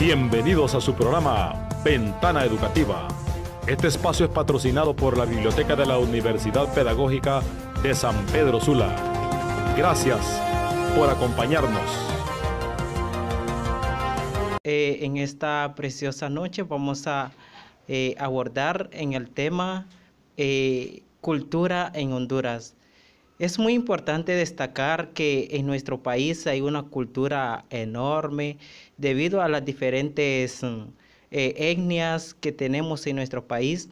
Bienvenidos a su programa Ventana Educativa. Este espacio es patrocinado por la Biblioteca de la Universidad Pedagógica de San Pedro Sula. Gracias por acompañarnos. Eh, en esta preciosa noche vamos a eh, abordar en el tema eh, cultura en Honduras. Es muy importante destacar que en nuestro país hay una cultura enorme debido a las diferentes eh, etnias que tenemos en nuestro país.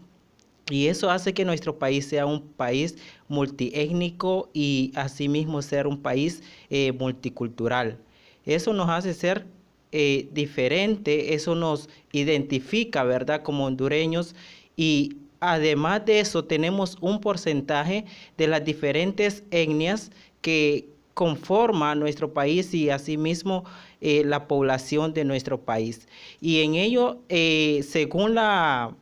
Y eso hace que nuestro país sea un país multiétnico y asimismo ser un país eh, multicultural. Eso nos hace ser eh, diferente, eso nos identifica, ¿verdad?, como hondureños y Además de eso, tenemos un porcentaje de las diferentes etnias que conforman nuestro país y asimismo eh, la población de nuestro país. Y en ello, eh, según la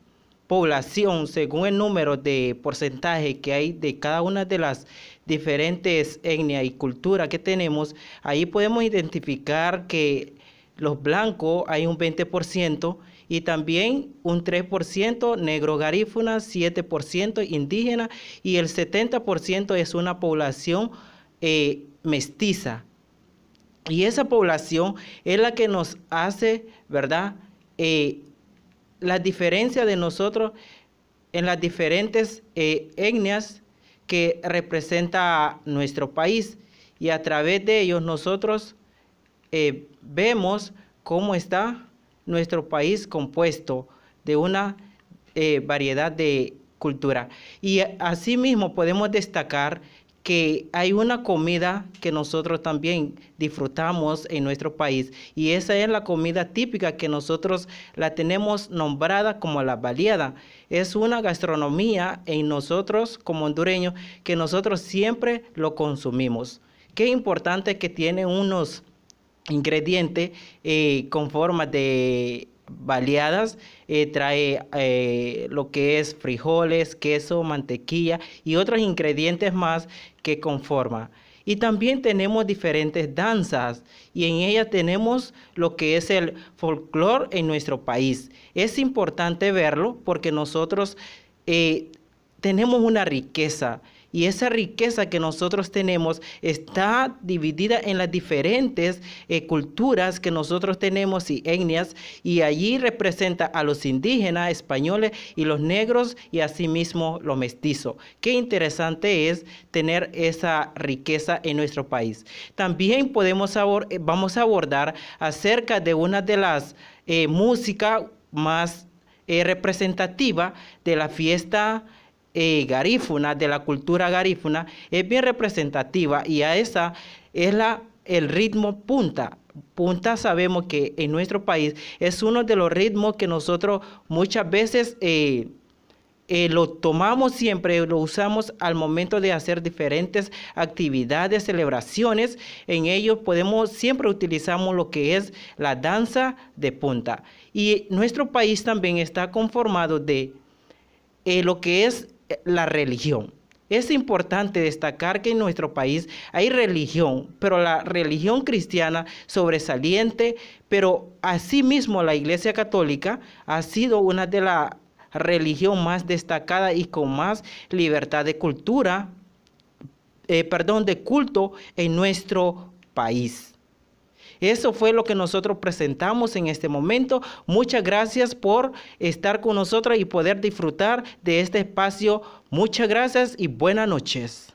población, según el número de porcentaje que hay de cada una de las diferentes etnias y culturas que tenemos, ahí podemos identificar que los blancos hay un 20%, y también un 3% negro garífuna, 7% indígena y el 70% es una población eh, mestiza. Y esa población es la que nos hace, ¿verdad? Eh, la diferencia de nosotros en las diferentes eh, etnias que representa nuestro país. Y a través de ellos nosotros vemos cómo está nuestro país compuesto de una eh, variedad de cultura. Y asimismo podemos destacar que hay una comida que nosotros también disfrutamos en nuestro país y esa es la comida típica que nosotros la tenemos nombrada como la baleada. Es una gastronomía en nosotros como hondureños que nosotros siempre lo consumimos. Qué importante que tiene unos ingrediente eh, con forma de baleadas, eh, trae eh, lo que es frijoles, queso, mantequilla y otros ingredientes más que conforma Y también tenemos diferentes danzas y en ellas tenemos lo que es el folclore en nuestro país. Es importante verlo porque nosotros tenemos una riqueza y esa riqueza que nosotros tenemos está dividida en las diferentes eh, culturas que nosotros tenemos y etnias, y allí representa a los indígenas, españoles y los negros y asimismo los mestizos. Qué interesante es tener esa riqueza en nuestro país. También podemos eh, vamos a abordar acerca de una de las eh, músicas más representativas de la fiesta eh, garífuna, de la cultura garífuna, es bien representativa y a esa es la, el ritmo punta. Punta sabemos que en nuestro país es uno de los ritmos que nosotros muchas veces... Eh, eh, lo tomamos siempre, lo usamos al momento de hacer diferentes actividades, celebraciones. En ellos podemos, siempre utilizamos lo que es la danza de punta. Y nuestro país también está conformado de lo que es la religión. Es importante destacar que en nuestro país hay religión, pero la religión cristiana sobresaliente, pero asimismo la Iglesia Católica ha sido una de las religión más destacada y con más libertad de cultura, eh, perdón, de culto en nuestro país. Eso fue lo que nosotros presentamos en este momento. Muchas gracias por estar con nosotros y poder disfrutar de este espacio. Muchas gracias y buenas noches.